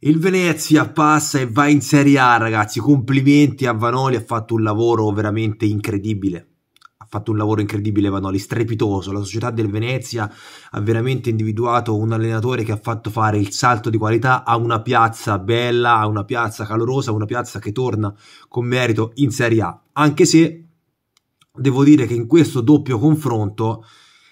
Il Venezia passa e va in Serie A, ragazzi. Complimenti a Vanoli, ha fatto un lavoro veramente incredibile. Ha fatto un lavoro incredibile Vanoli, strepitoso. La società del Venezia ha veramente individuato un allenatore che ha fatto fare il salto di qualità a una piazza bella, a una piazza calorosa, a una piazza che torna con merito in Serie A. Anche se devo dire che in questo doppio confronto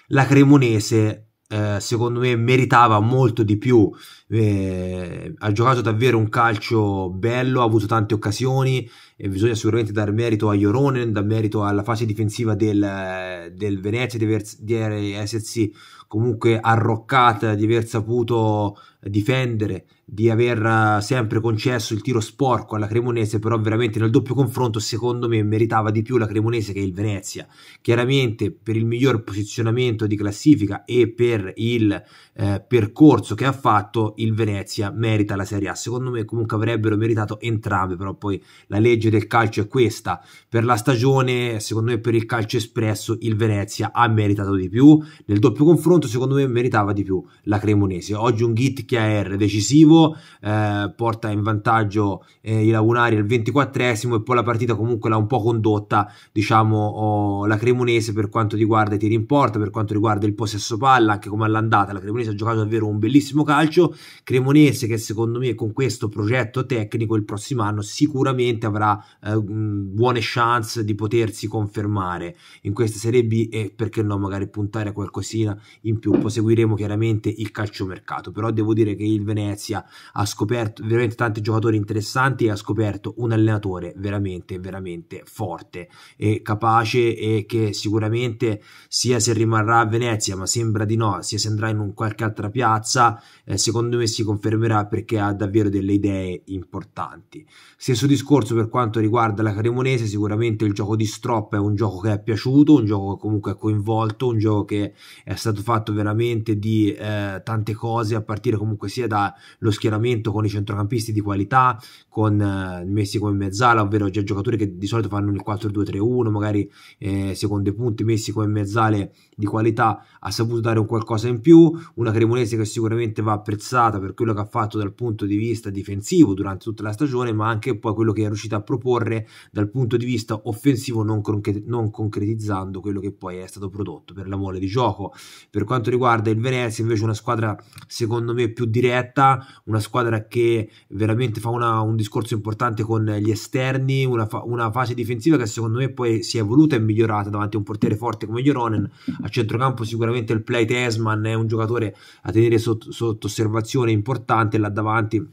la Cremonese eh, secondo me meritava molto di più eh, ha giocato davvero un calcio bello, ha avuto tante occasioni e bisogna sicuramente dar merito a Joronen, dar merito alla fase difensiva del, del Venezia di, vers- di essersi comunque arroccata, di aver saputo difendere, di aver sempre concesso il tiro sporco alla Cremonese, però veramente nel doppio confronto secondo me meritava di più la Cremonese che il Venezia. Chiaramente per il miglior posizionamento di classifica e per il eh, percorso che ha fatto il Venezia merita la Serie A. Secondo me comunque avrebbero meritato entrambe, però poi la legge del calcio è questa. Per la stagione, secondo me per il calcio espresso, il Venezia ha meritato di più. Nel doppio confronto, secondo me meritava di più la Cremonese. Oggi un Git che KR decisivo, eh, porta in vantaggio eh, i Lagunari al 24esimo e poi la partita comunque l'ha un po' condotta, diciamo, oh, la Cremonese per quanto riguarda i tiri in porta, per quanto riguarda il possesso palla, anche come all'andata la Cremonese ha giocato davvero un bellissimo calcio Cremonese che secondo me con questo progetto tecnico il prossimo anno sicuramente avrà eh, buone chance di potersi confermare in questa Serie B e perché no magari puntare a qualcosina in più. proseguiremo chiaramente il calciomercato, però devo dire che il Venezia ha scoperto veramente tanti giocatori interessanti e ha scoperto un allenatore veramente veramente forte e capace e che sicuramente sia se rimarrà a Venezia, ma sembra di no, sia se andrà in un qualche altra piazza, eh, secondo me secondo si confermerà perché ha davvero delle idee importanti. Stesso discorso per quanto riguarda la Cremonese, sicuramente il gioco di Stroppa è un gioco che è piaciuto, un gioco che comunque è coinvolto, un gioco che è stato fatto veramente di eh, tante cose, a partire comunque sia dallo schieramento con i centrocampisti di qualità, con eh, messi come mezzala, ovvero già giocatori che di solito fanno il 4-2-3-1, magari eh, secondo i punti messi come mezzale di qualità, ha saputo dare un qualcosa in più, una Cremonese che sicuramente va apprezzata stata per quello che ha fatto dal punto di vista difensivo durante tutta la stagione, ma anche poi quello che è riuscito a proporre dal punto di vista offensivo, non, concre- non concretizzando quello che poi è stato prodotto per la mole di gioco. Per quanto riguarda il Venezia, invece, una squadra secondo me più diretta, una squadra che veramente fa una, un discorso importante con gli esterni, una, fa- una fase difensiva che secondo me poi si è evoluta e migliorata davanti a un portiere forte come Joronen. A centrocampo, sicuramente il play Tesman è un giocatore a tenere sotto, sotto osservazione rotazione importante là davanti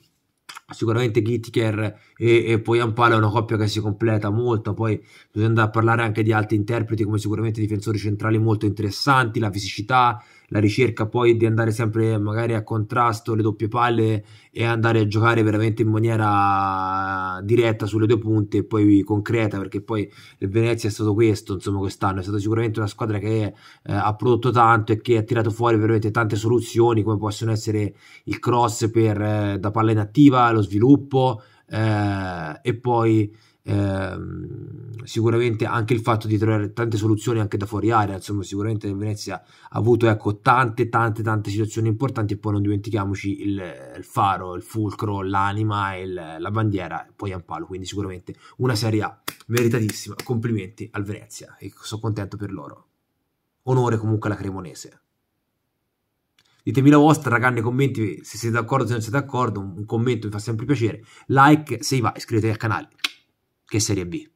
sicuramente Gitker e, e poi Ampala è una coppia che si completa molto poi bisogna andare a parlare anche di altri interpreti come sicuramente difensori centrali molto interessanti la fisicità la ricerca poi di andare sempre magari a contrasto le doppie palle e andare a giocare veramente in maniera diretta sulle due punte e poi concreta perché poi il Venezia è stato questo insomma quest'anno è stata sicuramente una squadra che eh, ha prodotto tanto e che ha tirato fuori veramente tante soluzioni come possono essere il cross per, eh, da palla inattiva lo sviluppo eh, e poi ehm, sicuramente anche il fatto di trovare tante soluzioni anche da fuori area, insomma sicuramente il Venezia ha avuto ecco, tante tante tante situazioni importanti e poi non dimentichiamoci il, il faro, il fulcro, l'anima, il, la bandiera e poi Ampalo, quindi sicuramente una Serie A meritatissima, complimenti al Venezia e sono contento per loro. Onore comunque alla Cremonese. Ditemi la vostra, raga, nei commenti se siete d'accordo o se non siete d'accordo. Un commento mi fa sempre piacere. Like se vi va, iscrivetevi al canale. Che Serie B.